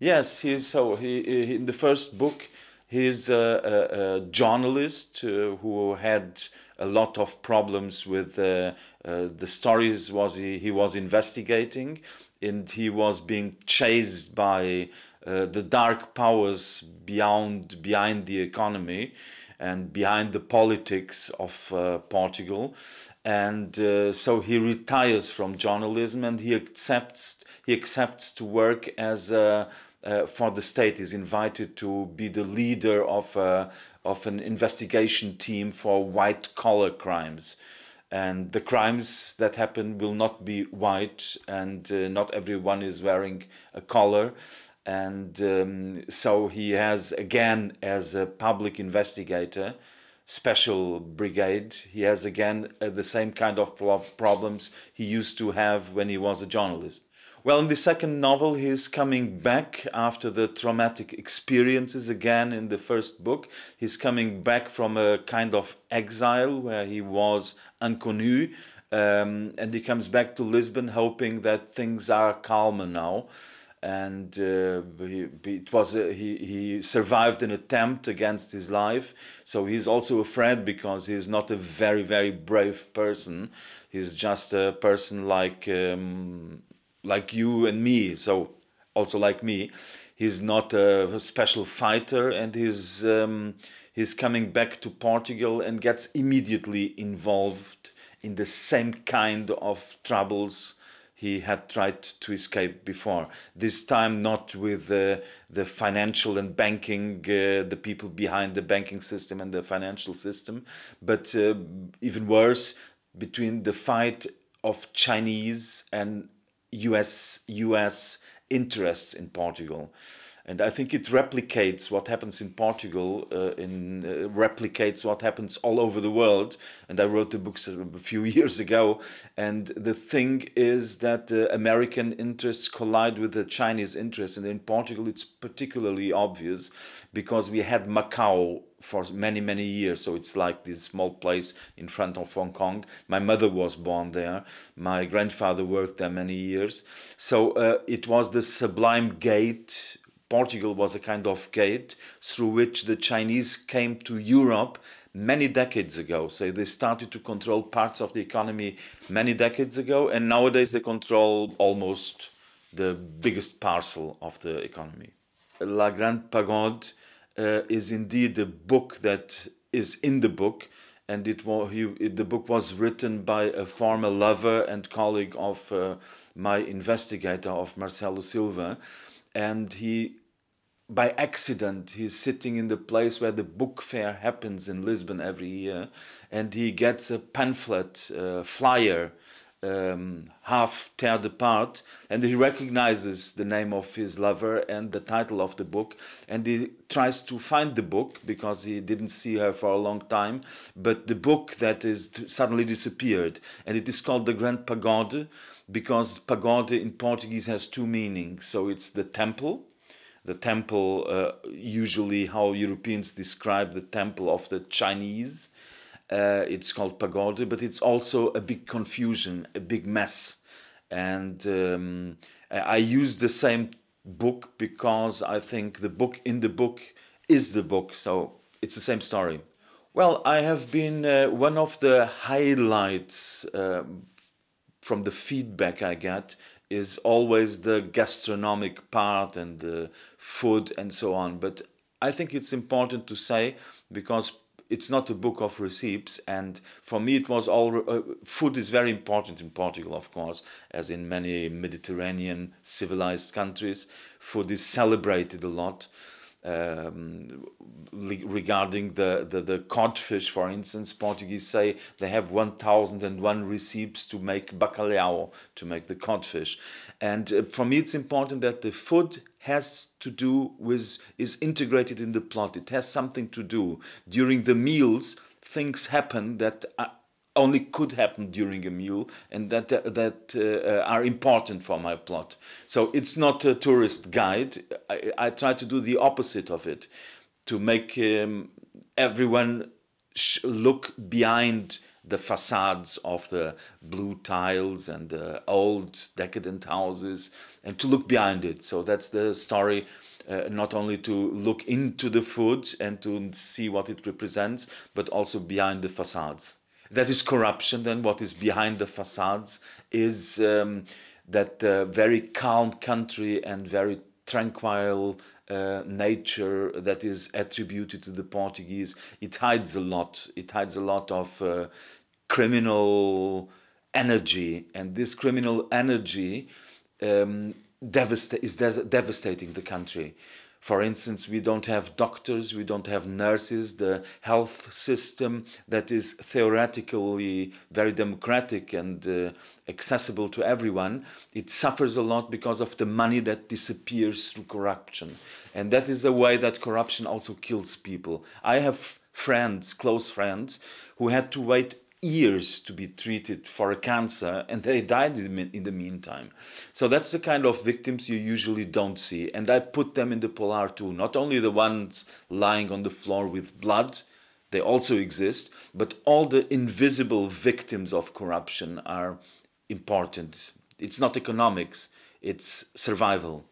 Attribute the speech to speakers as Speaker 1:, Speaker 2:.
Speaker 1: Yes, he's so he, he in the first book he's a, a, a journalist uh, who had a lot of problems with uh, uh, the stories was he, he was investigating and he was being chased by uh, the dark powers beyond behind the economy and behind the politics of uh, Portugal and uh, so he retires from journalism and he accepts he accepts to work as a uh, for the state is invited to be the leader of, a, uh, of an investigation team for white collar crimes. And the crimes that happen will not be white, and uh, not everyone is wearing a collar. And um, so he has, again, as a public investigator, special brigade. He has again uh, the same kind of problems he used to have when he was a journalist. Well, in the second novel, he's coming back after the traumatic experiences again in the first book. He's coming back from a kind of exile where he was inconnu, um, and he comes back to Lisbon hoping that things are calmer now. And uh, he, it was a, he, he survived an attempt against his life, so he's also afraid because he's not a very very brave person. He's just a person like. Um, like you and me, so also like me. He's not a special fighter, and he's um, he's coming back to Portugal and gets immediately involved in the same kind of troubles he had tried to escape before. This time, not with uh, the financial and banking, uh, the people behind the banking system and the financial system, but uh, even worse, between the fight of Chinese and US US interests in Portugal. And I think it replicates what happens in Portugal, uh, in uh, replicates what happens all over the world. And I wrote the book uh, a few years ago. And the thing is that the uh, American interests collide with the Chinese interests, and in Portugal it's particularly obvious because we had Macau for many many years so it's like this small place in front of hong kong my mother was born there my grandfather worked there many years so uh, it was the sublime gate portugal was a kind of gate through which the chinese came to europe many decades ago so they started to control parts of the economy many decades ago and nowadays they control almost the biggest parcel of the economy la grande pagode uh, is indeed a book that is in the book, and it was he, it, the book was written by a former lover and colleague of uh, my investigator of Marcelo Silva, and he by accident he's sitting in the place where the book fair happens in Lisbon every year, and he gets a pamphlet uh, flyer um, half teared apart, and he recognizes the name of his lover and the title of the book, and he tries to find the book because he didn't see her for a long time. But the book that is suddenly disappeared, and it is called the Grand Pagode because pagode in Portuguese has two meanings. So it's the temple the temple, uh, usually how Europeans describe the temple of the Chinese, uh, it's called Pagode, but it's also a big confusion, a big mess. And um, I use the same book because I think the book in the book is the book, so it's the same story. Well, I have been uh, one of the highlights uh, from the feedback I get is always the gastronomic part and the food and so on. But I think it's important to say because it's not a book of receipts and for me it was all uh, food is very important in portugal of course as in many mediterranean civilized countries food is celebrated a lot um, regarding the, the, the codfish, for instance, Portuguese say they have 1001 recipes to make bacalhau, to make the codfish. And uh, for me, it's important that the food has to do with, is integrated in the plot. It has something to do. During the meals, things happen that uh, only could happen during a meal and that uh, that uh, uh, are important for my plot so it's not a tourist guide i, I try to do the opposite of it to make um, everyone look behind the facades of the blue tiles and the old decadent houses and to look behind it. So that's the story. Uh, not only to look into the food and to see what it represents, but also behind the facades. That is corruption. Then what is behind the facades is um, that uh, very calm country and very tranquil uh, nature that is attributed to the Portuguese. It hides a lot. It hides a lot of uh, criminal energy, and this criminal energy um, is devastating the country. For instance, we don't have doctors, we don't have nurses, the health system that is theoretically very democratic and uh, accessible to everyone, it suffers a lot because of the money that disappears through corruption. And that is the way that corruption also kills people. I have friends, close friends, who had to wait years to be treated for a cancer and they died in the meantime. So that's the kind of victims you usually don't see. And I put them in the Polar too, not only the ones lying on the floor with blood, they also exist, but all the invisible victims of corruption are important. It's not economics, it's survival.